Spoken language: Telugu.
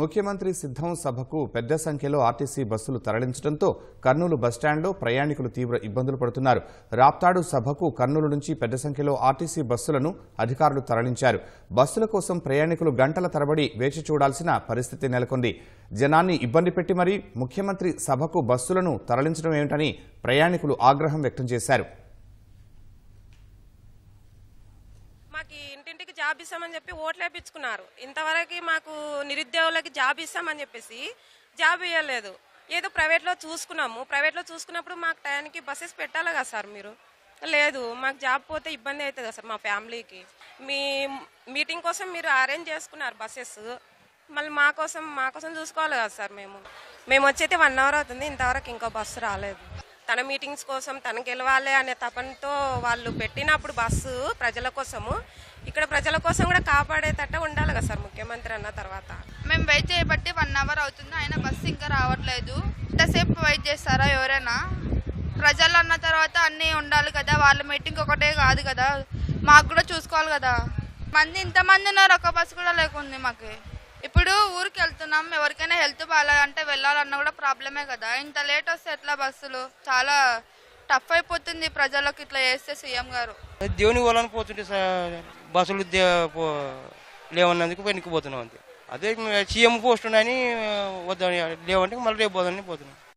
ముఖ్యమంత్రి సిద్ధం సభకు పెద్ద సంఖ్యలో ఆర్టీసీ బస్సులు తరలించడంతో కర్నూలు బస్టాండ్లో ప్రయాణికులు తీవ్ర ఇబ్బందులు పడుతున్నారు రాప్తాడు సభకు కర్నూలు నుంచి పెద్ద సంఖ్యలో ఆర్టీసీ బస్సులను అధికారులు తరలించారు బస్సుల కోసం ప్రయాణికులు గంటల తరబడి వేచి చూడాల్సిన పరిస్థితి నెలకొంది జనాన్ని ఇబ్బంది పెట్టి మరీ ముఖ్యమంత్రి సభకు బస్సులను తరలించడం ఏమిటని ప్రయాణికులు ఆగ్రహం వ్యక్తం చేశారు ఇంటింటికి జాబ్ ఇస్తామని చెప్పి ఓట్లు వేయించుకున్నారు ఇంతవరకు మాకు నిరుద్యోగులకి జాబ్ ఇస్తామని చెప్పేసి జాబ్ ఇవ్వలేదు ఏదో ప్రైవేట్లో చూసుకున్నాము ప్రైవేట్లో చూసుకున్నప్పుడు మాకు టయానికి బస్సెస్ పెట్టాలి కదా సార్ మీరు లేదు మాకు జాబ్ పోతే ఇబ్బంది అవుతుంది కదా సార్ మా ఫ్యామిలీకి మీ మీటింగ్ కోసం మీరు అరేంజ్ చేసుకున్నారు బస్సెస్ మళ్ళీ మా కోసం మా కోసం చూసుకోవాలి కదా సార్ మేము మేము వచ్చైతే వన్ అవర్ అవుతుంది ఇంతవరకు ఇంకో బస్సు రాలేదు తన మీటింగ్స్ కోసం తన గెలవాలి అనే తపనతో వాళ్ళు పెట్టినప్పుడు బస్సు ప్రజల కోసము ఇక్కడ ప్రజల కోసం కూడా కాపాడేటట్టు ఉండాలి కదా సార్ ముఖ్యమంత్రి అన్న తర్వాత మేము వెయిట్ చేయబట్టి వన్ అవర్ అవుతుంది అయినా బస్సు ఇంకా రావట్లేదు ఇంతసేపు వెయిట్ చేస్తారా ఎవరైనా ప్రజలు అన్న తర్వాత అన్నీ ఉండాలి కదా వాళ్ళ మీటింగ్ ఒకటే కాదు కదా మాకు కూడా చూసుకోవాలి కదా మంది ఇంతమంది ఉన్నారు ఒక బస్సు కూడా లేకుంది మాకు ఇప్పుడు ఊరికి వెళ్తున్నాం ఎవరికైనా హెల్త్ బాగాలంటే వెళ్ళాలన్నా కూడా ప్రాబ్లమే కదా ఇంత లేట్ వస్తే ఎట్లా బస్సులు చాలా టఫ్ అయిపోతుంది ప్రజలకు ఇట్లా చేస్తే సీఎం గారు దేవుని వలన పోతుంటే బస్సులు లేవన్నందుకు వెనక్కి పోతున్నాం అంతే అదే సీఎం పోస్ట్ ఉన్నాయని వద్దని లేవంటే మళ్ళీ రేపు పోదని పోతున్నాం